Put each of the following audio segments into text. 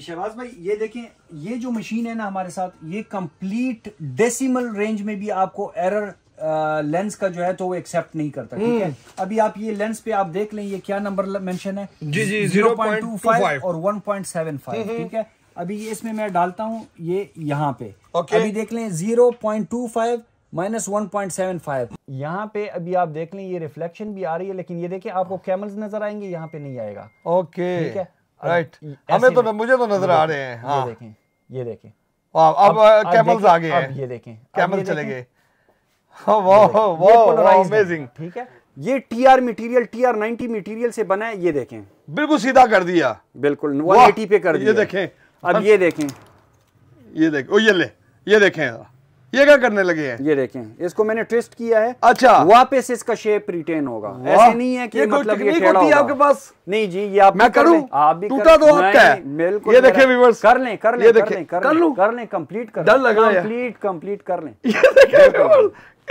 जी शहबाज भाई ये देखें ये जो मशीन है ना हमारे साथ ये कंप्लीट डेसिमल रेंज में भी आपको एरर लेंस का जो है तो वो एक्सेप्ट नहीं करता ठीक है हम्म। अभी आप ये लेंस पे आप देख लें ये क्या नंबर मेंशन है जी जी जीरो पॉइंट टू फाइव और वन पॉइंट सेवन फाइव ठीक है अभी ये इसमें मैं डालता हूँ ये यहाँ पे ओके अभी देख लें zero point two five minus one point seven five यहाँ पे अभी आप देख लें ये रिफ्लेक्शन भी आ रही है लेकिन ये देखिए आपको कैमल्स नजर आएंगे यहाँ पे नहीं आएगा ओके okay. ठीक है राइट हमें तो मुझे तो नजर आ रहे हैं हाँ देखें ये देखें अब कैमल्स आ गए हैं ये देखें कैमल चले गए अमेजिंग ठीक है ये TR material TR ninety material से बना है ये देखें बिल्कुल सीधा कर दिया बिल्कुल पे कर दिया ये देखें अब ये देखें ये देखें ये ले ये देखें ये क्या करने लगे हैं ये देखें इसको मैंने ट्विस्ट किया है अच्छा वापस इसका शेप रिटेन होगा ऐसे नहीं है कि ये मतलब ये होती है आपके पास नहीं जी ये आप मैं करूं आप भी टूटा तो आपका है बिल्कुल ये देखें व्यूअर्स कर लें कर लें कर लें कर लें कर लें कंप्लीट कर लें कंप्लीट कंप्लीट कर लें ये देखें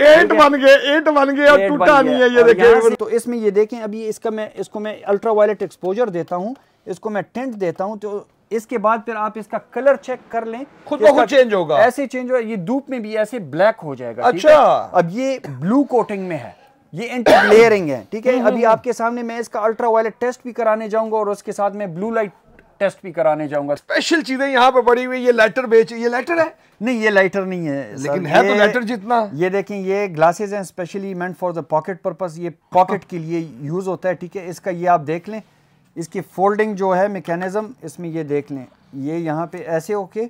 एट बन गए एट बन गए और टूटा नहीं है ये देखें तो इसमें ये देखें अभी इसका मैं इसको मैं अल्ट्रा वायलेट एक्सपोजर देता हूँ इसको मैं टेंट देता हूँ तो इसके बाद फिर आप इसका कलर चेक कर लें खुद खुद चेंज होगा ऐसे चेंज होगा ये धूप में भी ऐसे ब्लैक हो जाएगा अच्छा अब ये ब्लू कोटिंग में है ये इंटरलेयरिंग है ठीक है हम्म, अभी हम्म, आपके सामने मैं इसका अल्ट्रा वायलेट टेस्ट भी कराने जाऊंगा और उसके साथ में ब्लू लाइट टेस्ट भी कराने जाऊंगा स्पेशल चीजें यहाँ पर पड़ी हुई ये लाइटर बेच ये लाइटर है नहीं ये लाइटर नहीं है लेकिन है तो लाइटर जितना ये देखें ये ग्लासेस हैं specially meant for the pocket purpose ये पॉकेट के लिए यूज होता है ठीक है इसका ये आप देख लें इसकी फोल्डिंग जो है मेकेनिज़म इसमें ये देख लें ये यहाँ पे ऐसे होके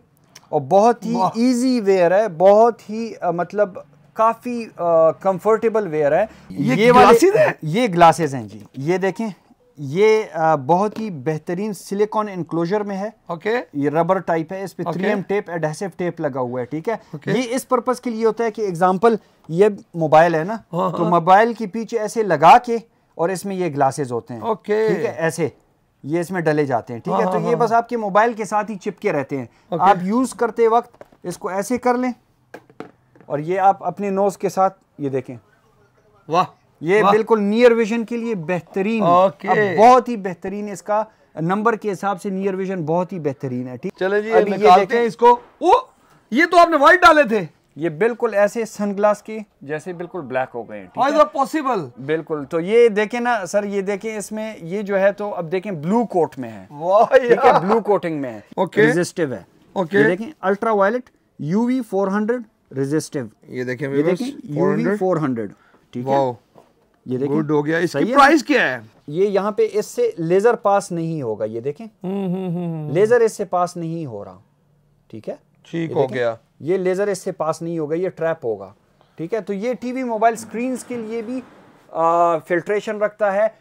और बहुत ही इजी वेयर है बहुत ही आ, मतलब काफ़ी कंफर्टेबल वेयर है ये, ये ग्लासेस है ये ग्लासेस हैं जी ये देखें ये आ, बहुत ही बेहतरीन सिलिकॉन इनक्लोजर में है ओके okay. ये रबर टाइप है इस पे three M tape adhesive tape लगा हुआ है ठीक है okay. ये इस पर्पज के लिए होता है कि एग्जांपल ये मोबाइल है ना हाँ, तो मोबाइल हाँ। के पीछे ऐसे लगा के और इसमें ये ग्लासेज होते हैं ओके ठीक है ऐसे ये इसमें डले जाते हैं ठीक है हाँ, तो हाँ, ये हाँ, बस आपके मोबाइल के साथ ही चिपके रहते हैं आप यूज़ करते वक्त इसको ऐसे कर लें और ये आप अपने नोज के साथ ये देखें वाह ये वा? बिल्कुल नियर विजन के लिए बेहतरीन अब बहुत ही बेहतरीन इसका नंबर के हिसाब से नियर विजन बहुत ही बेहतरीन है ठीक चले जी ये देखें इसको ओ ये तो आपने व्हाइट डाले थे ये बिल्कुल ऐसे सनग्लास की जैसे बिल्कुल ब्लैक हो गए हैं पॉसिबल बिल्कुल तो ये देखें ना सर ये देखें इसमें ये जो है तो अब देखें ब्लू कोट में है ठीक है ब्लू कोटिंग में है ओके रेजिस्टिव है ओके देखें अल्ट्रा वायलेट यूवी 400 रेजिस्टिव ये देखें ये देखें यूवी 400 ठीक है ये देखें गुड हो गया इसकी प्राइस क्या है ये यहाँ पे इससे लेजर पास नहीं होगा ये देखें लेजर हम्म, हम्म, हम्म, इससे पास नहीं हो रहा ठीक है ठीक हो गया ये लेज़र इससे पास नहीं होगा ये ट्रैप होगा ठीक है तो ये टीवी मोबाइल स्क्रीन के लिए भी फिल्ट्रेशन रखता है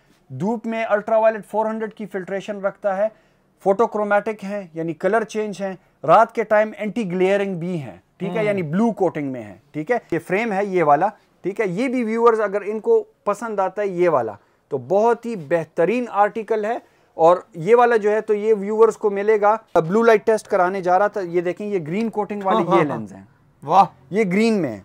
धूप में अल्ट्रावायलेट 400 की फिल्ट्रेशन रखता है फोटोक्रोमेटिक है यानी कलर चेंज है रात के टाइम एंटी ग्लेयरिंग भी है ठीक है हम्म। यानी ब्लू कोटिंग में है ठीक है ये फ्रेम है ये वाला ठीक है ये भी व्यूअर्स अगर इनको पसंद आता है ये वाला तो बहुत ही बेहतरीन आर्टिकल है और ये वाला जो है तो ये व्यूवर्स को मिलेगा ब्लू लाइट टेस्ट कराने जा रहा था ये देखें ये ग्रीन कोटिंग वाले हाँ, ये हाँ, लेंस हैं वाह ये ग्रीन में है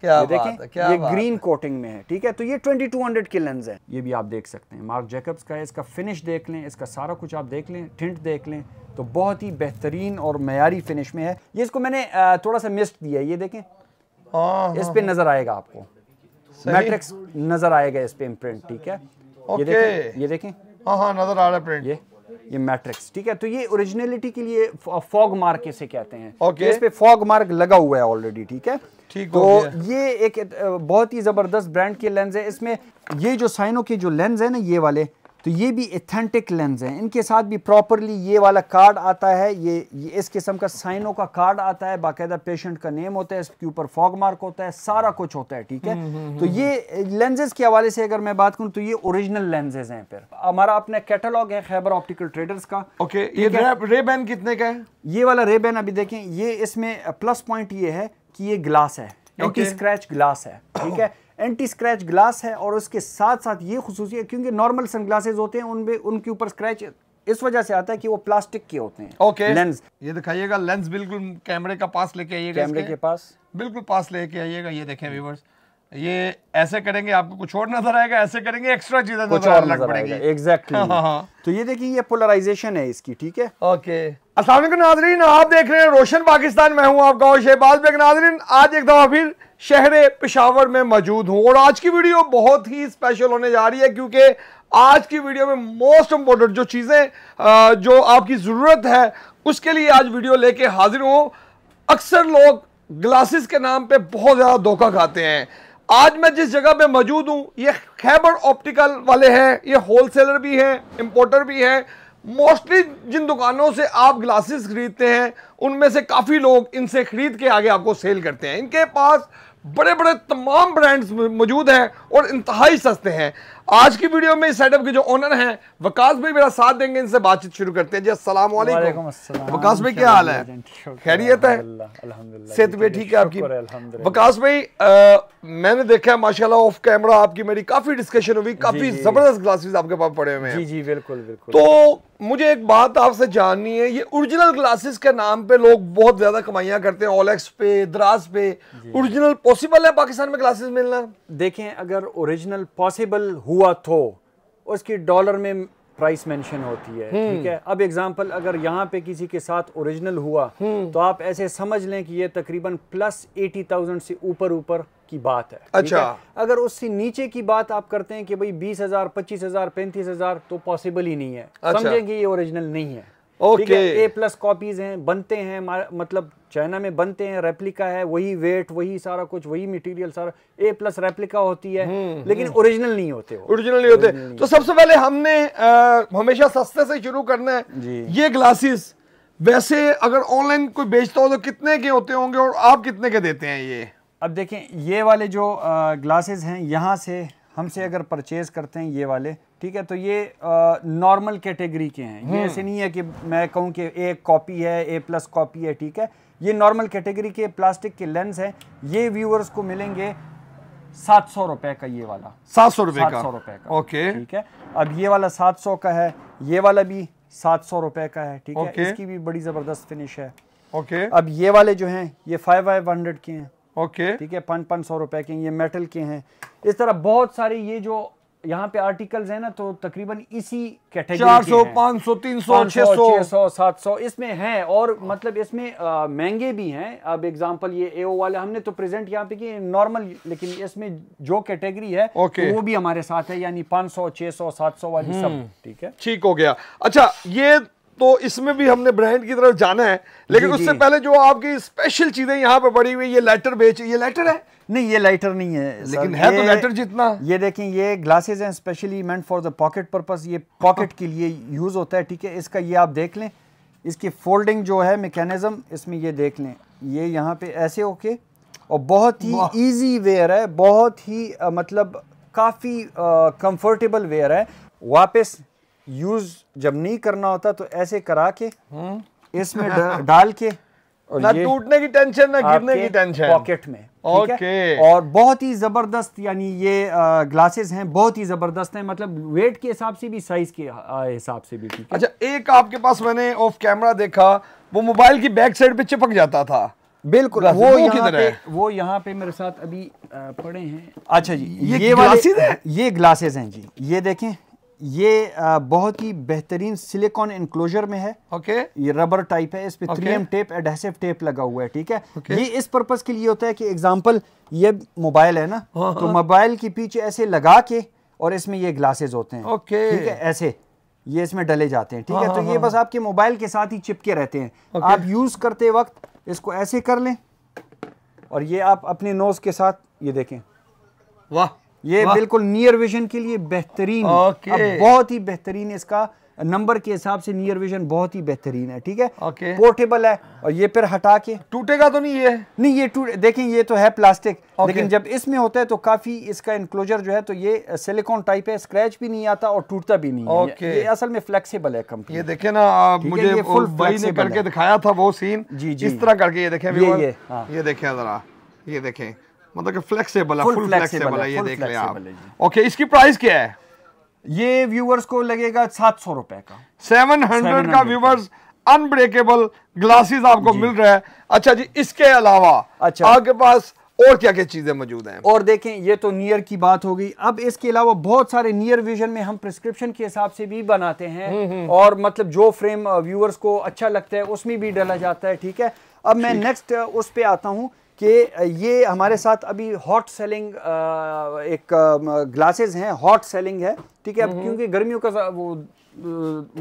क्या ये बात क्या ये बात ग्रीन कोटिंग में है ठीक है तो ये 2200 लेंस है ये भी आप देख सकते हैं मार्क जैकब्स का है इसका फिनिश देख लें इसका सारा कुछ आप देख लें टिंट देख लें तो बहुत ही बेहतरीन और मैारी फिनिश में है ये इसको मैंने थोड़ा सा मिस्ट दिया है ये देखें हाँ, हाँ, इस पे हाँ। नजर आएगा आपको मैट्रिक्स नजर आएगा इस पे इम्प्रिंट ठीक है ये देखें ये देखें हाँ हाँ नजर आ रहा है प्रिंट ये ये मैट्रिक्स ठीक है तो ये ओरिजिनलिटी के लिए फॉग मार्क uh, इसे कहते हैं okay. तो इस पे फॉग मार्क लगा हुआ है ऑलरेडी ठीक है ठीक तो ये एक uh, बहुत ही जबरदस्त ब्रांड के लेंस है इसमें ये जो साइनो के जो लेंस है ना ये वाले तो ये भी एथेंटिक लेंस है इनके साथ भी प्रॉपरली ये वाला कार्ड आता है ये, ये इस किस्म का साइनों का कार्ड आता है बाकायदा पेशेंट का नेम होता है इसके ऊपर फॉग मार्क होता है सारा कुछ होता है ठीक है हुँ, हम्म, हुँ, हम्म, तो हम्म। ये लेंजेस के हवाले से अगर मैं बात करूं तो ये ओरिजिनल लेंजेस हैं फिर हमारा अपना कैटलॉग है खैबर ऑप्टिकल ट्रेडर्स का ओके ये रेबैन कितने का है ये वाला रेबैन अभी देखें ये इसमें प्लस पॉइंट ये है कि ये ग्लास है एंटी स्क्रैच ग्लास है ठीक है एंटी स्क्रैच ग्लास है और उसके साथ साथ ये खसूसियत क्योंकि नॉर्मल सन ग्लासेज होते हैं उनमें उनके ऊपर स्क्रैच इस वजह से आता है कि वो प्लास्टिक के होते हैं ओके okay. लेंस ये दिखाइएगा लेंस बिल्कुल कैमरे का पास लेके आइएगा कैमरे के पास बिल्कुल पास लेके आइएगा ये देखें व्यूवर्स ये ऐसे करेंगे आपको कुछ और नजर आएगा ऐसे करेंगे एक्स्ट्रा चीजें नजर, नजर पड़ेगी एग्जैक्टली exactly. तो ये देखिए ये पोलराइजेशन है इसकी ठीक है ओके okay. असल नाजरीन आप देख रहे हैं रोशन पाकिस्तान मैं हूँ आपका और शहबाज बेग नाजरीन आज एक दफ़ा फिर शहर पेशावर में मौजूद हूँ और आज की वीडियो बहुत ही स्पेशल होने जा रही है क्योंकि आज की वीडियो में मोस्ट इम्पोर्टेंट जो चीज़ें जो आपकी ज़रूरत है उसके लिए आज वीडियो लेके हाजिर हूँ अक्सर लोग ग्लासेस के नाम पर बहुत ज़्यादा धोखा खाते हैं आज मैं जिस जगह पर मौजूद हूँ ये खैबर ऑप्टिकल वाले हैं ये होल भी हैं इम्पोर्टर भी हैं मोस्टली जिन दुकानों से आप ग्लासेस खरीदते हैं उनमें से काफ़ी लोग इनसे ख़रीद के आगे आपको सेल करते हैं इनके पास बड़े बड़े तमाम ब्रांड्स मौजूद हैं और इंतहाई सस्ते हैं आज की वीडियो में इस सेटअप के जो ऑनर हैं वकास भाई मेरा साथ देंगे इनसे बातचीत शुरू करते हैं जी अस्सलाम वालेकुम वकास भाई क्या हाल है खैरियत है सेहत भी ठीक है आपकी वकास भाई मैंने देखा है माशाल्लाह ऑफ कैमरा आपकी मेरी काफी डिस्कशन हुई काफी जबरदस्त ग्लासेस आपके पास पड़े हुए हैं जी जी बिल्कुल बिल्कुल तो मुझे एक बात आपसे जाननी है ये ओरिजिनल ग्लासेस के नाम पे लोग बहुत ज्यादा कमाइयां करते हैं ओलेक्स पे द्रास पे ओरिजिनल पॉसिबल है पाकिस्तान में ग्लासेस मिलना देखें अगर ओरिजिनल पॉसिबल हुआ तो उसकी डॉलर में प्राइस मेंशन होती है हम्म। ठीक है अब एग्जांपल अगर यहाँ पे किसी के साथ ओरिजिनल हुआ हम्म। तो आप ऐसे समझ लें कि ये तकरीबन प्लस एटी थाउजेंड से ऊपर ऊपर की बात है अच्छा है? अगर उससे नीचे की बात आप करते हैं कि भाई बीस हजार पच्चीस हजार पैंतीस हजार तो पॉसिबल ही नहीं है अच्छा। समझेंगे ये ओरिजिनल नहीं है ओके ए प्लस कॉपीज हैं बनते हैं मतलब चाइना में बनते हैं रेप्लिका है वही वेट वही सारा कुछ वही मटेरियल सारा ए प्लस रेप्लिका होती है हम्म, लेकिन ओरिजिनल हम्म। नहीं होते ओरिजिनल नहीं होते तो सबसे पहले हमने हमेशा सस्ते से शुरू करना है ये ग्लासेस वैसे अगर ऑनलाइन कोई बेचता हो तो कितने के होते होंगे और आप कितने के देते हैं ये अब देखें ये वाले जो ग्लासेस हैं यहाँ से हमसे अगर परचेज़ करते हैं ये वाले ठीक है तो ये नॉर्मल कैटेगरी के हैं ये ऐसे हम्म। नहीं है कि मैं कहूँ कि ए कॉपी है ए प्लस कॉपी है ठीक है ये नॉर्मल कैटेगरी के प्लास्टिक के लेंस हैं ये व्यूअर्स को मिलेंगे सात सौ रुपए का ये वाला सात सौ रुपए का रुपए का ओके ठीक है अब ये वाला सात सौ का है ये वाला भी सात सौ रुपए का है ठीक है इसकी भी बड़ी जबरदस्त फिनिश है ओके अब ये वाले जो हैं ये फाइव फाइव हंड्रेड के हैं ओके ठीक है पाँच पाँच सौ रुपए के ये मेटल के हैं इस तरह बहुत सारे ये जो यहाँ पे आर्टिकल्स हैं ना तो तकरीबन इसी कैटेगरी चार सौ पाँच सौ तीन सौ छह सौ सौ सात सौ इसमें हैं और मतलब इसमें महंगे भी हैं अब एग्जांपल ये एओ वाले हमने तो प्रेजेंट यहाँ पे कि नॉर्मल लेकिन इसमें जो कैटेगरी है okay. तो वो भी हमारे साथ है यानी पाँच सौ छह सौ सात सौ वाली हम्म। सब ठीक है ठीक हो गया अच्छा ये तो इसमें भी हमने ब्रांड की तरफ जाना है लेकिन उससे पहले जो आपकी स्पेशल चीजें यहाँ पर पड़ी हुई ये लेटर बेच ये लेटर है नहीं ये लाइटर नहीं है लेकिन है तो लाइटर जितना ये देखें ये ग्लासेस हैं specially meant for the pocket purpose ये पॉकेट हाँ। के लिए यूज़ होता है ठीक है इसका ये आप देख लें इसकी फोल्डिंग जो है मैकेनिज्म इसमें ये देख लें ये यहाँ पे ऐसे होके और बहुत ही इजी वेयर है बहुत ही आ, मतलब काफ़ी कंफर्टेबल वेयर है वापस यूज़ जब नहीं करना होता तो ऐसे करा के हम्म। इसमें डाल के और ना टूटने की टेंशन ना गिरने की टेंशन पॉकेट में ओके और बहुत ही जबरदस्त यानी ये ग्लासेस हैं बहुत ही जबरदस्त हैं मतलब वेट के हिसाब से भी साइज के हिसाब से भी ठीक अच्छा एक आपके पास मैंने ऑफ कैमरा देखा वो मोबाइल की बैक साइड पे चिपक जाता था बिल्कुल वो यहाँ पे वो यहाँ पे मेरे साथ अभी पड़े हैं अच्छा जी ये, ये ये ग्लासेस हैं जी ये देखें ये बहुत ही बेहतरीन सिलिकॉन इनक्लोजर में है ओके okay. ये रबर टाइप है इस पे three M tape adhesive tape लगा हुआ है ठीक है okay. ये इस पर्पज के लिए होता है कि एग्जांपल ये मोबाइल है ना हाँ, तो मोबाइल हाँ। के पीछे ऐसे लगा के और इसमें ये ग्लासेस होते हैं ओके okay. ठीक है ऐसे ये इसमें डले जाते हैं ठीक है हाँ, तो हाँ, ये बस आपके मोबाइल के साथ ही चिपके रहते हैं okay. आप यूज करते वक्त इसको ऐसे कर लें और ये आप अपने नोज के साथ ये देखें वाह ये बिल्कुल नियर विजन के लिए बेहतरीन बहुत ही बेहतरीन इसका नंबर के हिसाब से नियर विजन बहुत ही बेहतरीन है ठीक है ओके। पोर्टेबल है और ये फिर हटा के टूटेगा तो नहीं ये नहीं ये टूट देखें ये तो है प्लास्टिक लेकिन जब इसमें होता है तो काफी इसका इंक्लोजर जो है तो ये सिलिकॉन टाइप है स्क्रैच भी नहीं आता और टूटता भी नहीं ओके। ये असल में फ्लेक्सीबल है कंपनी ये देखे ना आप मुझे ने करके दिखाया था वो सीन जी जी इस तरह करके ये देखे ये हाँ। देखे जरा ये देखें मतलब कि फ्लेक्सिबल है फुल फ्लेक्सिबल है ये देख ले आप ओके इसकी प्राइस क्या है ये व्यूवर्स को लगेगा सात सौ रुपए का सेवन हंड्रेड का व्यूवर्स अनब्रेकेबल ग्लासेस आपको मिल रहा है अच्छा जी इसके अलावा अच्छा आपके पास और क्या क्या चीजें मौजूद हैं और देखें ये तो नियर की बात हो गई अब इसके अलावा बहुत सारे नियर विजन में हम प्रिस्क्रिप्शन के हिसाब से भी बनाते हैं हम्म, हम्म। और मतलब जो फ्रेम व्यूअर्स uh, को अच्छा लगता है उसमें भी डाला जाता है ठीक है अब मैं नेक्स्ट uh, उस पर आता हूँ कि ये हमारे साथ अभी हॉट सेलिंग एक ग्लासेस हैं हॉट सेलिंग है ठीक है अब हम्म, हम्म। क्योंकि गर्मियों का वो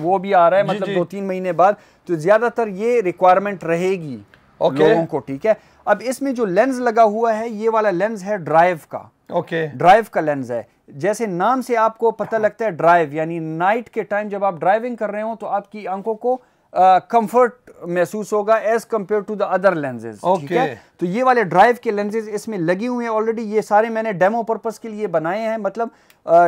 वो भी आ रहा है मतलब दो तीन महीने बाद तो ज़्यादातर ये रिक्वायरमेंट रहेगी okay. लोगों को ठीक है अब इसमें जो लेंस लगा हुआ है ये वाला लेंस है ड्राइव का ओके okay. ड्राइव का लेंस है जैसे नाम से आपको पता हाँ। लगता है ड्राइव यानी नाइट के टाइम जब आप ड्राइविंग कर रहे हो तो आपकी आंखों को कंफर्ट महसूस होगा as compared to the other lenses ठीक है तो ये वाले ड्राइव के लेंजेज इसमें लगे हुए हैं ऑलरेडी ये सारे मैंने डेमो पर्पज़ के लिए बनाए हैं मतलब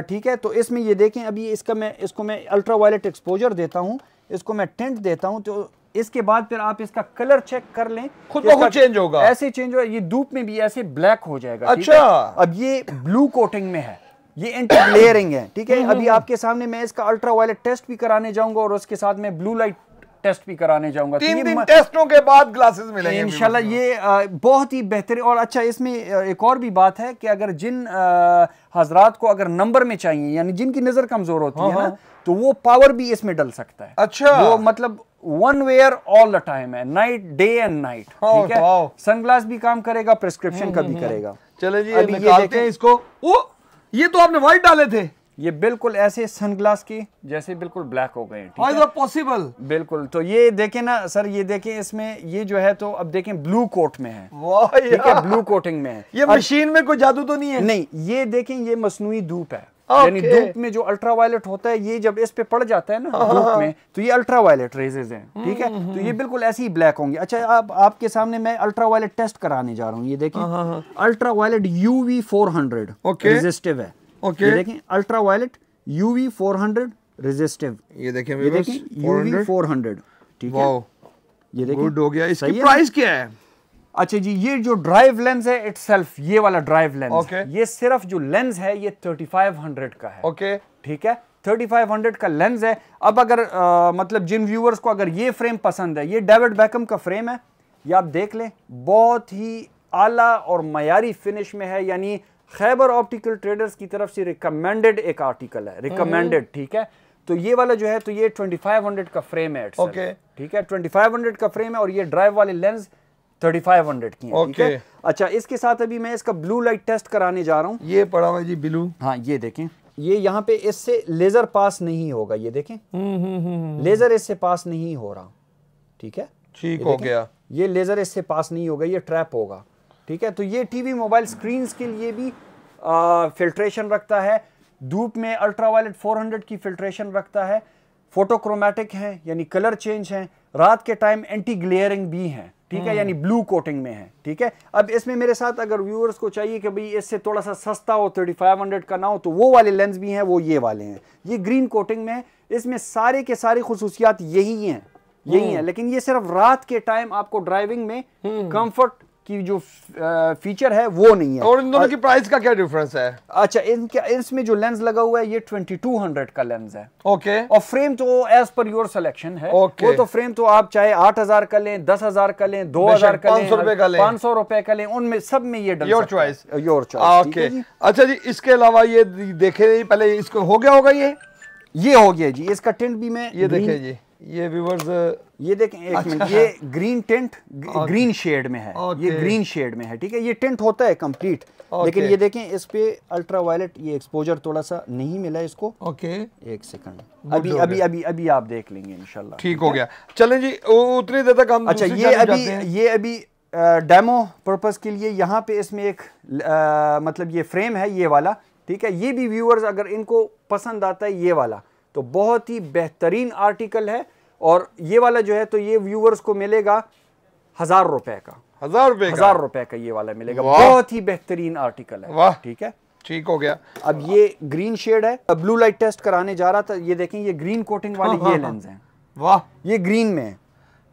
ठीक uh, है तो इसमें ये देखें अभी इसका मैं इसको मैं अल्ट्रा वायलेट एक्सपोजर देता हूँ इसको मैं टेंट देता हूँ तो इसके बाद फिर आप इसका कलर चेक कर लें खुद ब खुद चेंज होगा ऐसे चेंज होगा ये धूप में भी ऐसे ब्लैक हो जाएगा अच्छा अब ये ब्लू कोटिंग में है ये इंटरलेयरिंग है ठीक है हम्म, हम्म, अभी हम्म। आपके सामने मैं इसका अल्ट्रा वायलेट टेस्ट भी कराने जाऊंगा और उसके साथ में ब्लू लाइट टेस्ट भी कराने जाऊंगा तो तीन दिन टेस्टों के बाद ग्लासेस मिलेंगे इंशाल्लाह ये बहुत ही बेहतरीन और अच्छा इसमें एक और भी बात है कि अगर जिन हजरात को अगर नंबर में चाहिए यानी जिनकी नजर कमजोर होती हाँ, है ना हाँ। तो वो पावर भी इसमें डल सकता है अच्छा वो मतलब one wear all the time है नाइट डे एंड नाइट ठीक है सनग्लास भी काम करेगा प्रिस्क्रिप्शन का भी करेगा चले जी अभी ये देखते हैं इसको ओ ये तो आपने व्हाइट डाले थे ये बिल्कुल ऐसे सनग्लास की जैसे बिल्कुल ब्लैक हो गए पॉसिबल बिल्कुल तो ये देखें ना सर ये देखें इसमें ये जो है तो अब देखें ब्लू कोट में है ठीक है ब्लू कोटिंग में है ये मशीन में कोई जादू तो नहीं है नहीं ये देखें ये मसनू धूप है यानी धूप में जो अल्ट्रा वायलेट होता है ये जब इस पे पड़ जाता है ना हाँ, धूप हाँ। में तो ये अल्ट्रा वायलेट रेजेज है ठीक है हम्म, हम्म, तो ये हम्म। बिल्कुल ऐसे ही ब्लैक होंगे अच्छा आप आपके सामने मैं अल्ट्रा वायलेट टेस्ट कराने जा रहा हूँ ये देखिए ultraviolet UV four hundred resistive है ओके okay. देखें ultraviolet UV four hundred resistive ये देखें ये देखें यूवी फोर हंड्रेड ठीक है ये देखें गुड हो गया इसकी प्राइस क्या है अच्छा जी ये जो ड्राइव लेंस है इटसेल्फ ये वाला ड्राइव लेंस okay. ये सिर्फ जो लेंस है ये 3500 का है ओके okay. ठीक है 3500 का लेंस है अब अगर आ, मतलब जिन व्यूअर्स को अगर ये फ्रेम पसंद है ये डेविड बैकम का फ्रेम है ये आप देख लें बहुत ही आला और मयारी फिनिश में है यानी खैबर ऑप्टिकल ट्रेडर्स की तरफ से रिकमेंडेड एक आर्टिकल है रिकमेंडेड हम्म। ठीक है तो ये वाला जो है तो ये 2500 का फ्रेम है ओके ठीक है 2500 का फ्रेम है और ये ड्राइव वाले लेंस 3500 की है okay. है अच्छा इसके साथ अभी मैं इसका ब्लू लाइट टेस्ट कराने जा रहा हूँ ये पड़ा हुआ जी ब्लू हाँ ये देखें ये यहाँ पे इससे लेजर पास नहीं होगा ये देखें लेजर हम्म, हम्म, इससे पास नहीं हो रहा ठीक है ठीक हो गया ये लेजर इससे पास नहीं होगा ये ट्रैप होगा ठीक है तो ये टीवी मोबाइल स्क्रीन के लिए भी फिल्ट्रेशन रखता है धूप में अल्ट्रावायलेट 400 की फिल्ट्रेशन रखता है फोटोक्रोमेटिक है यानी कलर चेंज है रात के टाइम एंटी ग्लेयरिंग भी है ठीक है हम्म। यानी ब्लू कोटिंग में है ठीक है अब इसमें मेरे साथ अगर व्यूअर्स को चाहिए कि भाई इससे थोड़ा सा सस्ता हो 3500 का ना हो तो वो वाले लेंस भी हैं वो ये वाले हैं ये ग्रीन कोटिंग में है इसमें सारे के सारे खसूसियात यही हैं यही हम्म। है लेकिन ये सिर्फ रात के टाइम आपको ड्राइविंग में कंफर्ट हम्म। की जो फीचर है वो नहीं है और इन दोनों की प्राइस का क्या डिफरेंस है अच्छा इनके इसमें जो लेंस लगा हुआ है ये 2200 का लेंस है ओके okay. और फ्रेम तो एज पर योर सिलेक्शन है okay. वो तो फ्रेम तो आप चाहे 8000 का लें 10000 का लें 2000 का लें 500 रुपए का लें 500 रुपए का लें उनमें सब में ये your choice your choice okay अच्छा जी इसके अलावा ये देखे पहले इसको हो गया होगा ये ये हो गया जी इसका टेंट भी मैं ये देखे जी ये व्यूवर्स uh, ये देखें एक अच्छा मिनट ये ग्रीन टेंट ग्रीन शेड में है ये ग्रीन शेड में है ठीक है ये टेंट होता है कंप्लीट लेकिन ये देखें इस पे अल्ट्रा वायलेट ये एक्सपोजर थोड़ा सा नहीं मिला इसको ओके एक सेकंड अभी अभी, अभी अभी अभी आप देख लेंगे इनशाला ठीक हो गया चलें जी उतनी देर तक हम अच्छा ये अभी ये अभी डेमो पर्पज़ के लिए यहाँ पे इसमें एक मतलब ये फ्रेम है ये वाला ठीक है ये भी व्यूअर्स अगर इनको पसंद आता है ये वाला तो बहुत ही बेहतरीन आर्टिकल है और ये वाला जो है तो ये व्यूवर्स को मिलेगा हजार रुपए का हजार रुपए हजार रुपए का ये वाला मिलेगा बहुत ही बेहतरीन आर्टिकल है ठीक है ठीक हो गया अब ये ग्रीन शेड है ब्लू लाइट टेस्ट कराने जा रहा था ये देखें ये ग्रीन कोटिंग वाले हाँ, हाँ, ये हाँ। लेंस हैं वाह ये ग्रीन में है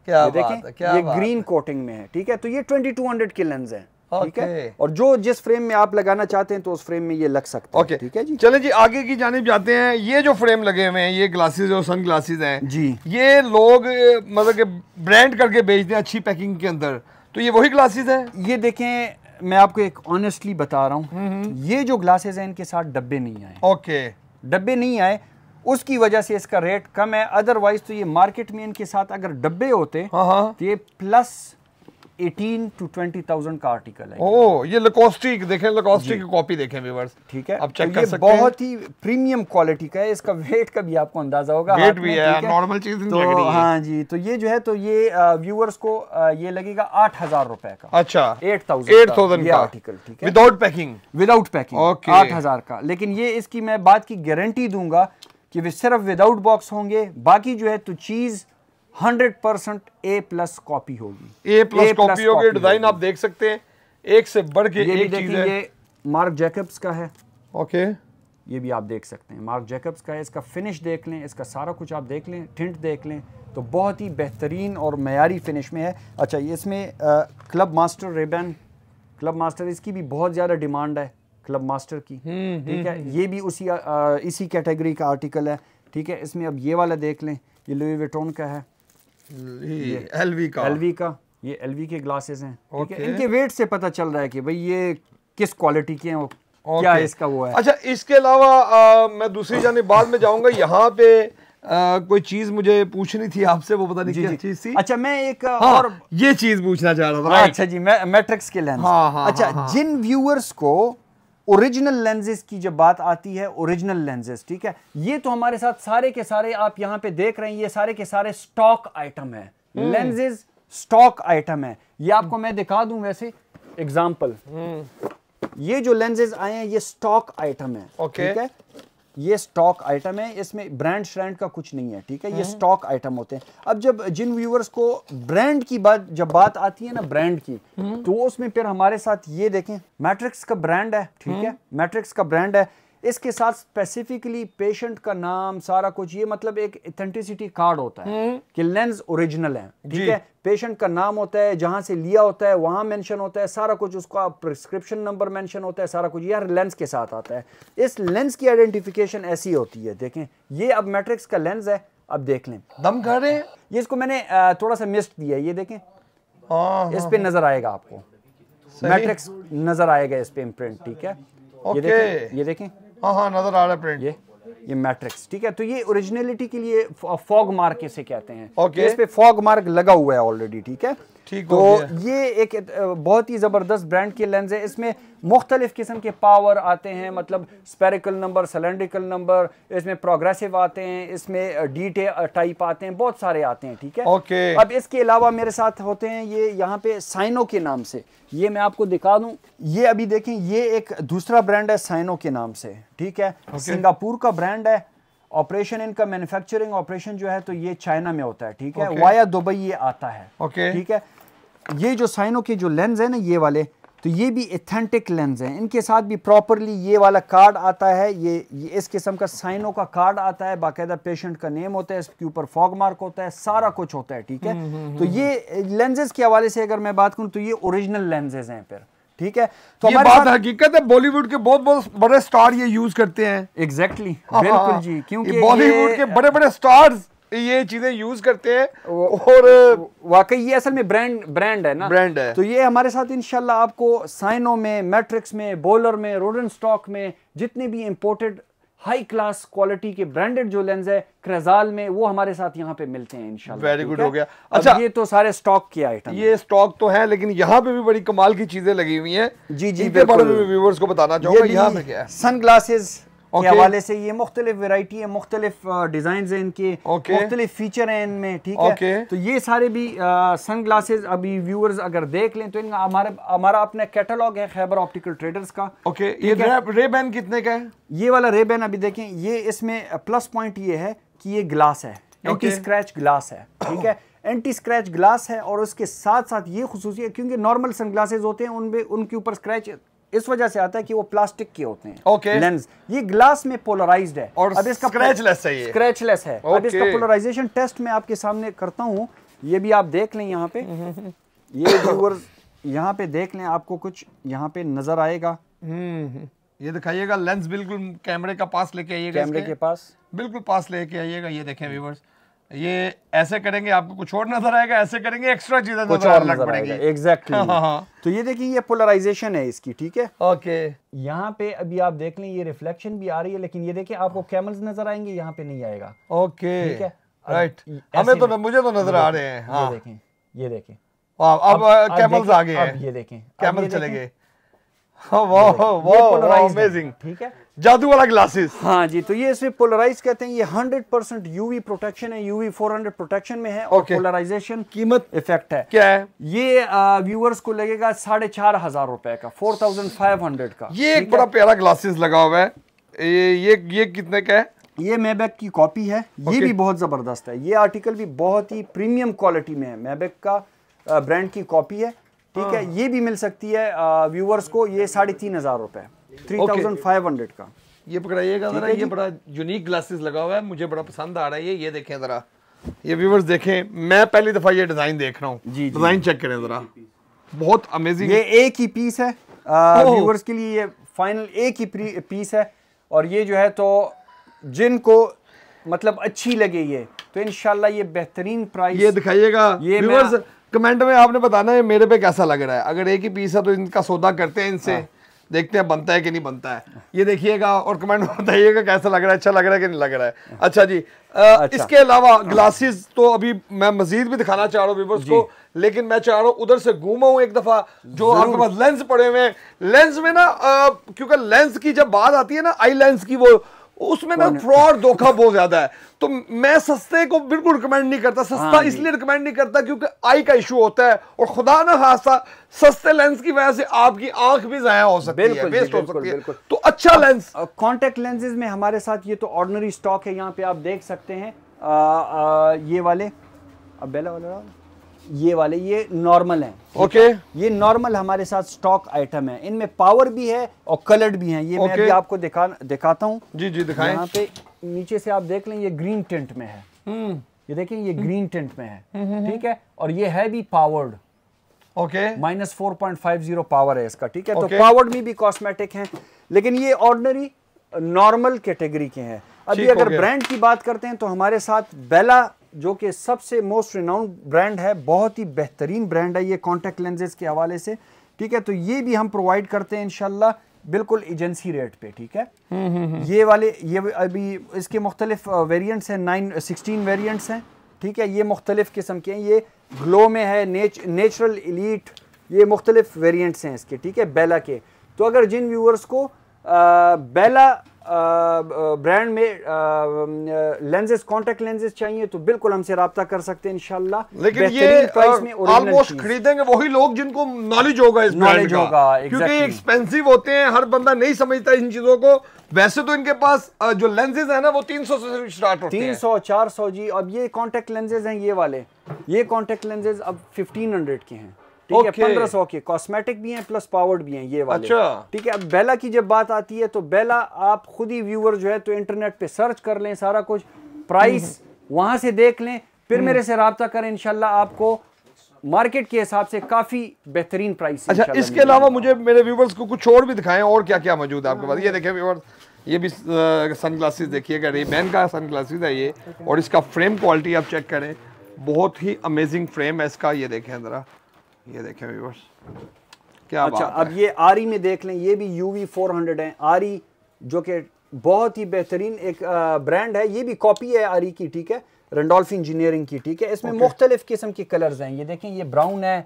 क्या ये देखें क्या ये ग्रीन कोटिंग में है ठीक है तो ये 2200 के लेंस हैं ठीक है और जो जिस फ्रेम में आप लगाना चाहते हैं तो उस फ्रेम में ये लग सकता है ठीक है जी चले जी आगे की जानब जाते हैं ये जो फ्रेम लगे हुए हैं ये ग्लासेज और सन ग्लासेज हैं जी ये लोग मतलब कि ब्रांड करके बेचते हैं अच्छी पैकिंग के अंदर तो ये वही ग्लासेज हैं ये देखें मैं आपको एक ऑनेस्टली बता रहा हूँ हम्म, हम्म। ये जो ग्लासेज हैं इनके साथ डब्बे नहीं आए ओके डब्बे नहीं आए उसकी वजह से इसका रेट कम है अदरवाइज तो ये मार्केट में इनके साथ अगर डब्बे होते हाँ, हाँ। तो ये plus eighteen two twenty thousand का आर्टिकल है ये लकोस्टी देखें लकोस्टी की कॉपी देखें व्यूवर्स ठीक है अब चेक तो सकते बहुत ही प्रीमियम क्वालिटी का है इसका वेट का भी आपको अंदाजा होगा वेट भी है नॉर्मल चीज तो हाँ जी तो ये जो है तो ये व्यूवर्स को ये लगेगा आठ हजार रुपए का अच्छा एट थाउजेंड एट थाउजेंड का आर्टिकल ठीक है विदाउट पैकिंग विदाउट पैकिंग आठ हजार का लेकिन ये इसकी मैं बात की गारंटी दूंगा कि सिर्फ विदाउट बॉक्स होंगे बाकी जो है तो चीज़ hundred percent A plus copy होगी ए प्लस कॉपी होगी डिजाइन आप देख सकते हैं एक से बढ़ के ये एक चीज है मार्क जैकब्स का है ओके ये भी आप देख सकते हैं मार्क जैकब्स का है इसका फिनिश देख लें इसका सारा कुछ आप देख लें टिंट देख लें तो बहुत ही बेहतरीन और मैारी फिनिश में है अच्छा ये इसमें club master Ray Ban club master इसकी भी बहुत ज़्यादा डिमांड है क्लब मास्टर की हम्म, हम्म, ठीक है हम्म। ये भी उसी आ, इसी कैटेगरी का आर्टिकल है ठीक है इसमें अब ये वाला देख लें ये लुई विटोन का है एलवी का एलवी का ये एलवी के ग्लासेस हैं ठीक है इनके वेट से पता चल रहा है कि भाई ये किस क्वालिटी के हैं वो क्या इसका वो है अच्छा इसके अलावा मैं दूसरी जाने बाद में जाऊंगा यहाँ पे आ, कोई चीज मुझे पूछनी थी आपसे वो पता नहीं चीज थी अच्छा मैं एक हाँ, और ये चीज पूछना चाह रहा था अच्छा जी मैं मैट्रिक्स के लेंस हाँ, हाँ, अच्छा हाँ, हाँ, जिन व्यूअर्स को ओरिजिनल लेंजेस की जब बात आती है ओरिजिनल लेंजेस ठीक है ये तो हमारे साथ सारे के सारे आप यहां पे देख रहे हैं ये सारे के सारे स्टॉक आइटम है हम्म। लेंजेज स्टॉक आइटम है ये आपको मैं दिखा दूं वैसे एग्जाम्पल हम्म। ये जो लेंजेस आए हैं ये स्टॉक आइटम है okay. ठीक है ये स्टॉक आइटम है इसमें ब्रांड श्रांड का कुछ नहीं है ठीक है ये स्टॉक आइटम हम्म। होते हैं अब जब जिन व्यूवर्स को ब्रांड की बात जब बात आती है ना ब्रांड की हम्म। तो उसमें फिर हमारे साथ ये देखें मैट्रिक्स का ब्रांड है ठीक है मैट्रिक्स हम्म। का ब्रांड है इसके साथ स्पेसिफिकली पेशेंट का नाम सारा कुछ ये मतलब एक इथेंटिसिटी कार्ड होता है हम्म। कि लेंस ओरिजिनल है ठीक है पेशेंट का नाम होता है जहां से लिया होता है वहां मेंशन होता है सारा कुछ उसका प्रिस्क्रिप्शन नंबर मेंशन होता है सारा कुछ यार लेंस के साथ आता है इस लेंस की आइडेंटिफिकेशन ऐसी होती है देखें ये अब मैट्रिक्स का लेंस है अब देख लें दम कर रहे हैं ये इसको मैंने थोड़ा सा मिस्ट दिया ये देखें हाँ, हाँ, हाँ। इस पर नजर आएगा आपको मैट्रिक्स नजर आएगा इस पर इम्प्रिंट ठीक है ये देखें ये देखें हाँ हाँ नजर आ रहा है प्रिंट ये ये मैट्रिक्स ठीक है तो ये ओरिजिनलिटी के लिए फॉग uh, मार्क इसे कहते हैं ओके तो इस पे फॉग मार्क लगा हुआ है ऑलरेडी ठीक है तो ये एक बहुत ही ज़बरदस्त ब्रांड की लेंस है इसमें मुख्तलिफ़ किस्म के पावर आते हैं मतलब स्पेरिकल नंबर सिलेंड्रिकल नंबर इसमें प्रोग्रेसिव आते हैं इसमें डीटे टाइप आते हैं बहुत सारे आते हैं ठीक है ओके अब इसके अलावा मेरे साथ होते हैं ये यहाँ पे साइनो के नाम से ये मैं आपको दिखा दूँ ये अभी देखें ये एक दूसरा ब्रांड है साइनो के नाम से ठीक है सिंगापुर का ब्रांड है ऑपरेशन इनका मैन्युफैक्चरिंग ऑपरेशन जो है तो ये चाइना में होता है ठीक है वाया दुबई ये आता है okay. ठीक है ये जो साइनों के जो लेंस है ना ये वाले तो ये भी एथेंटिक लेंस है इनके साथ भी प्रॉपरली ये वाला कार्ड आता है ये, ये इस किस्म का साइनों का कार्ड आता है बाकायदा पेशेंट का नेम होता है इसके ऊपर फॉग मार्क होता है सारा कुछ होता है ठीक है हम्म, हम्म, तो हम्म। ये लेंजेस के हवाले से अगर मैं बात करूँ तो ये ओरिजिनल लेंजेज हैं फिर ठीक है तो ये बात हकीकत है बॉलीवुड के बहुत बहुत बड़े स्टार ये यूज करते हैं एग्जैक्टली exactly, हाँ, हाँ, बिल्कुल हाँ। जी क्योंकि बॉलीवुड के बड़े बड़े स्टार्स ये चीजें यूज करते हैं और वाकई ये असल में ब्रांड ब्रांड है ना ब्रांड है तो ये हमारे साथ इनशाला आपको साइनों में मैट्रिक्स में बॉलर में रोडन स्टॉक में जितने भी इम्पोर्टेड हाई क्लास क्वालिटी के ब्रांडेड जो लेंस है क्रेजाल में वो हमारे साथ यहाँ पे मिलते हैं इंशाल्लाह वेरी गुड हो गया अच्छा ये तो सारे स्टॉक के आइटम ये स्टॉक तो है लेकिन यहाँ पे भी बड़ी कमाल की चीजें लगी हुई हैं जी जी व्यूवर्स को बताना चाहूंगा यहाँ पे क्या सन ग्लासेस okay. के हवाले से ये मुख्तलिफ वेराइटी है मुख्तलिफ डिज़ाइन है इनके okay. मुख्तलिफ फीचर है इनमें ठीक okay. है तो ये सारे भी सन ग्लासेज अभी व्यूअर्स अगर देख लें तो इनका हमारा अपना कैटलॉग है खैबर ऑप्टिकल ट्रेडर्स का ओके ये रेबैन कितने का है ये वाला रेबैन अभी देखें ये इसमें प्लस पॉइंट ये है कि ये ग्लास है एंटी स्क्रैच ग्लास है ठीक है एंटी स्क्रैच ग्लास है और उसके साथ साथ ये खसूस क्योंकि नॉर्मल सन ग्लासेज होते हैं उनके ऊपर स्क्रैच इस वजह से आता है कि वो प्लास्टिक के होते हैं ओके okay. लेंस ये ग्लास में पोलराइज्ड है और अब इसका स्क्रैचलेस है ये स्क्रैचलेस है okay. अब इसका पोलराइजेशन टेस्ट मैं आपके सामने करता हूं ये भी आप देख लें यहां पे ये व्यूअर्स यहां पे देख लें आपको कुछ यहां पे नजर आएगा हम्म ये दिखाइएगा लेंस बिल्कुल कैमरे का पास लेके आइएगा कैमरे के पास बिल्कुल पास लेके आइएगा ये देखें व्यूअर्स ये ऐसे करेंगे आपको कुछ और नजर आएगा ऐसे करेंगे एक्स्ट्रा चीजें कुछ और लग पड़ेगी एग्जैक्टली तो ये देखिए ये पोलराइजेशन है इसकी ठीक है ओके यहाँ पे अभी आप देख लें ये रिफ्लेक्शन भी आ रही है लेकिन ये देखिए आपको कैमल्स नजर आएंगे यहाँ पे नहीं आएगा ओके ठीक है राइट हमें तो मुझे तो नजर आ रहे हाँ। हैं ये देखें ये देखें अब कैमल्स आ गए हैं ये देखें कैमल चले गए अमेजिंग हाँ, ठीक है जादू वाला ग्लासेस हाँ जी तो ये इसमें पोलराइज कहते हैं ये 100 परसेंट यूवी प्रोटेक्शन है यूवी 400 प्रोटेक्शन में है पोलराइजेशन कीमत इफेक्ट है क्या है ये व्यूअर्स को लगेगा साढ़े चार हजार रुपए का 4500 का ये एक बड़ा प्यारा ग्लासेस लगा हुआ है ये ये ये कितने का है ये मेबैक की कॉपी है ये भी बहुत जबरदस्त है ये आर्टिकल भी बहुत ही प्रीमियम क्वालिटी में है मेबैक का ब्रांड की कॉपी है ठीक है हाँ। ये भी मिल सकती है व्यूवर्स को ये साढ़े तीन हजार रुपए थ्री थाउजेंड फाइव हंड्रेड का ये पकड़ाइएगा जरा ये बड़ा यूनिक ग्लासेस लगा हुआ है मुझे बड़ा पसंद आ रहा है ये देखें जरा ये व्यूवर्स देखें मैं पहली दफा ये डिजाइन देख रहा हूँ डिजाइन चेक करें जरा बहुत अमेजिंग ये एक ही पीस है व्यूवर्स के लिए ये फाइनल एक ही पीस है और ये जो है तो जिनको मतलब अच्छी लगे ये तो इनशाला ये बेहतरीन प्राइस ये दिखाइएगा ये व्यूवर्स कमेंट में आपने बताना है मेरे पे कैसा लग रहा है अगर एक ही पीस है तो इनका सौदा करते हैं इनसे हाँ। देखते हैं बनता है कि नहीं बनता है ये देखिएगा और कमेंट में बताइएगा कैसा लग रहा है अच्छा लग रहा है कि नहीं लग रहा है अच्छा जी आ, अच्छा। इसके अलावा ग्लासेस हाँ। तो अभी मैं मजीद भी दिखाना चाह रहा हूँ को लेकिन मैं चाह रहा हूँ उधर से घूमा हूँ एक दफ़ा जो आपके पास लेंस पड़े हुए हैं लेंस में ना क्योंकि लेंस की जब बात आती है ना आई लेंस की वो उसमें ना फ्रॉड धोखा बहुत ज्यादा है तो मैं सस्ते को बिल्कुल रिकमेंड नहीं करता सस्ता हाँ इसलिए रिकमेंड नहीं करता क्योंकि आई का इशू होता है और खुदा ना खासा सस्ते लेंस की वजह से आपकी आंख भी जाया हो सकती बिल्कुल, है वेस्ट हो सकती है तो अच्छा लेंस कॉन्टेक्ट लेंसेज में हमारे साथ ये तो ऑर्डनरी स्टॉक है यहाँ पे आप देख सकते हैं ये वाले अब बेला वाला ये वाले ये नॉर्मल हैं ओके okay. ये नॉर्मल हमारे साथ स्टॉक आइटम है इनमें पावर भी है और कलर्ड भी है ये okay. मैं अभी आपको दिखा दिखाता हूँ जी जी दिखाएं यहाँ पे नीचे से आप देख लें ये ग्रीन टेंट में है हम्म। ये देखें ये ग्रीन हम्म। टेंट में है हम्म, ठीक है और ये है भी powered okay minus four point five zero power है इसका ठीक है तो okay. तो पावर्ड में भी कॉस्मेटिक है लेकिन ये ऑर्डनरी नॉर्मल कैटेगरी के हैं अभी अगर ब्रांड की बात करते हैं तो हमारे साथ बेला जो कि सबसे मोस्ट रिनाउंड ब्रांड है बहुत ही बेहतरीन ब्रांड है ये कॉन्टेक्ट लेंजेस के हवाले से ठीक है तो ये भी हम प्रोवाइड करते हैं इनशाला बिल्कुल एजेंसी रेट पे ठीक है हम्म, हम्म, हम्म। ये वाले ये अभी इसके मुख्तलिफ वेरियंट्स हैं नाइन सिक्सटीन वेरियंट्स हैं ठीक है ये मुख्तलिफ किस्म के हैं ये ग्लो में है नेच, नेचुरल इलीट ये मुख्तलिफ वेरियंट्स हैं इसके ठीक है बेला के तो अगर जिन व्यूअर्स को आ, बेला ब्रांड में लेंजेस कॉन्टेक्ट लेंजेस चाहिए तो बिल्कुल हमसे रबता कर सकते हैं इनशाला लेकिन ये ऑलमोस्ट खरीदेंगे वही लोग जिनको नॉलेज होगा इस नॉलेज होगा क्योंकि एक्सपेंसिव होते हैं हर बंदा नहीं समझता इन चीजों को वैसे तो इनके पास जो लेंसेज है ना वो 300 से स्टार्ट होते हैं 300 400 जी अब ये कॉन्टेक्ट लेंसेज हैं ये वाले ये कॉन्टेक्ट लेंसेज अब 1500 के हैं ठीक है पंद्रह सौ के कॉस्मेटिक भी हैं प्लस पावर्ड भी हैं ये वाले अच्छा ठीक है अब बेला की जब बात आती है तो बेला आप खुद ही व्यूअर जो है तो इंटरनेट पे सर्च कर लें सारा कुछ प्राइस हम्म। वहां से देख लें फिर हम्म। मेरे से रबता करें इनशाला आपको मार्केट के हिसाब से काफी बेहतरीन प्राइस अच्छा इसके अलावा मुझे मेरे व्यूवर्स को कुछ और भी दिखाएं और क्या क्या मौजूद है आपके पास ये देखें व्यूवर्स ये भी सन ग्लासेस देखिएगा रेबैन का सनग्लासेस है ये और इसका फ्रेम क्वालिटी आप चेक करें बहुत ही अमेजिंग फ्रेम है इसका ये देखें ज़रा ये देखें व्यूवर्स क्या अच्छा बात अब है? ये आरी में देख लें ये भी यू वी फोर हंड्रेड है आरी जो कि बहुत ही बेहतरीन एक ब्रांड है ये भी कॉपी है आरी की ठीक है रेंडोल्फ इंजीनियरिंग की ठीक है इसमें okay. मुख्तलिफ किस्म के कलर्स हैं ये देखें ये ब्राउन है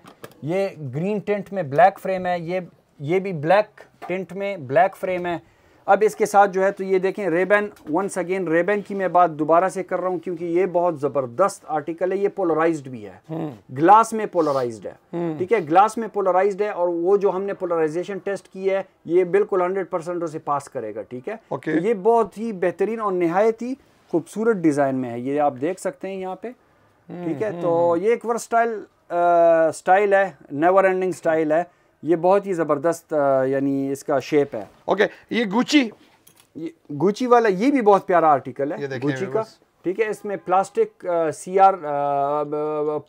ये ग्रीन टेंट में ब्लैक फ्रेम है ये ये भी ब्लैक टेंट में ब्लैक फ्रेम है अब इसके साथ जो है तो ये देखें रेबन वंस अगेन रेबन की मैं बात दोबारा से कर रहा हूँ क्योंकि ये बहुत ज़बरदस्त आर्टिकल है ये पोलराइज्ड भी है ग्लास हम्म। में पोलराइज्ड है हम्म। ठीक है ग्लास में पोलराइज्ड है और वो जो हमने पोलराइजेशन टेस्ट किया है ये बिल्कुल हंड्रेड परसेंट उसे पास करेगा ठीक है okay. तो ये बहुत ही बेहतरीन और नहायत ही खूबसूरत डिज़ाइन में है ये आप देख सकते हैं यहाँ पे हम्म, ठीक है तो ये एक वर्स्टाइल स्टाइल है नेवर एंडिंग स्टाइल है ये बहुत ही ज़बरदस्त यानी इसका शेप है ओके ये गुची ये गुची वाला ये भी बहुत प्यारा आर्टिकल है गुची का ठीक है इसमें प्लास्टिक सी आर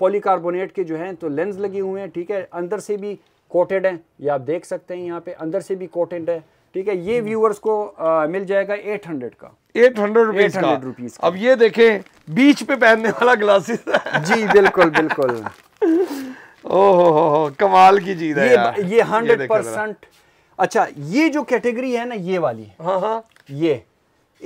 पॉलीकार्बोनेट के जो हैं तो लेंस लगे हुए हैं ठीक है अंदर से भी कोटेड हैं ये आप देख सकते हैं यहाँ पे अंदर से भी कोटेड है ठीक है ये व्यूअर्स हम्म। को आ, मिल जाएगा एट हंड्रेड का एट हंड्रेड एट का रुपीज अब ये देखें बीच पे पहनने वाला ग्लासेस जी बिल्कुल बिल्कुल ओहो कमाल की जीत है ये हंड्रेड परसेंट अच्छा ये जो कैटेगरी है ना ये वाली हाँ, हाँ। ये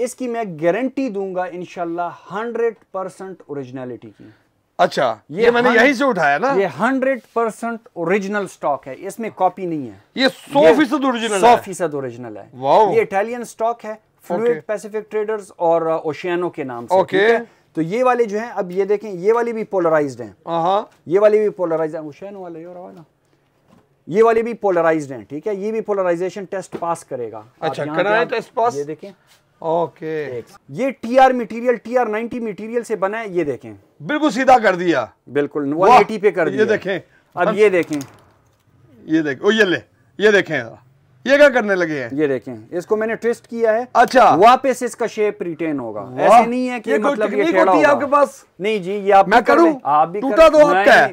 इसकी मैं गारंटी दूंगा इनशाला हंड्रेड परसेंट ओरिजिनलिटी की अच्छा ये, ये मैंने यही से उठाया ना ये हंड्रेड परसेंट ओरिजिनल स्टॉक है इसमें कॉपी नहीं है ये सौ फीसद ओरिजिनल सौ फीसद ओरिजिनल है ये इटालियन स्टॉक है फ्लूड पैसिफिक ट्रेडर्स और ओशियानो uh, के नाम से ओके तो ये वाले जो है अब ये देखें ये वाली भी पोलराइज है ये वाली भी पोलराइज है हुसैन वाले वाला ये वाली भी पोलराइज है ठीक है ये भी पोलराइजेशन टेस्ट पास करेगा अच्छा कराया टेस्ट पास ये देखें ओके ये T R material T R ninety material से बना है ये देखें बिल्कुल सीधा कर दिया बिल्कुल पे कर दिया ये देखें अब ये देखें ये देखें ओ ये ले ये देखें ये क्या करने लगे हैं ये देखें इसको मैंने ट्विस्ट किया है अच्छा वापस इसका शेप रिटेन होगा ऐसे नहीं है कि ये मतलब ये होती है आपके पास नहीं जी ये आप मैं करूं आप भी टूटा तो आपका है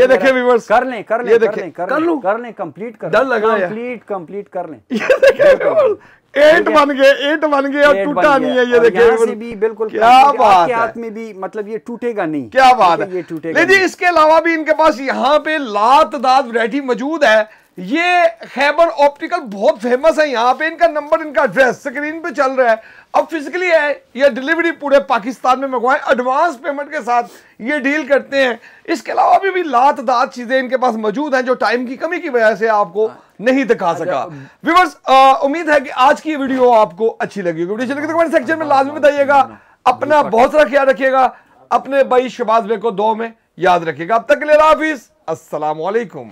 ये देखें व्यूअर्स कर लें कर लें कर लें कर लें कर लें कंप्लीट कर डर लगा कंप्लीट कंप्लीट कर लें ये देखें एट बन गए एट बन गए और टूटा नहीं है ये देखिए भी बिल्कुल क्या बात है हाथ में भी मतलब ये टूटेगा नहीं क्या बात है ये टूटेगा जी इसके अलावा भी इनके पास यहाँ पे लात दात वैरायटी मौजूद है ये खैबर ऑप्टिकल बहुत फेमस है यहाँ पे इनका नंबर इनका एड्रेस स्क्रीन पे चल रहा है अब फिजिकली है ये डिलीवरी पूरे पाकिस्तान में मंगवाएं एडवांस पेमेंट के साथ ये डील करते हैं इसके अलावा भी, भी दात चीज़ें इनके पास मौजूद हैं जो टाइम की कमी की वजह से आपको हाँ। नहीं दिखा अच्छा, सका व्यूवर्स उम्मीद है कि आज की वीडियो आपको अच्छी लगी वीडियो अच्छी कमेंट सेक्शन में हाँ, लाजमी हाँ, बताइएगा अपना बहुत सारा ख्याल रखिएगा अपने भाई शबाज को दो में याद रखिएगा अब तक के लिए हाफिज़ असलकुम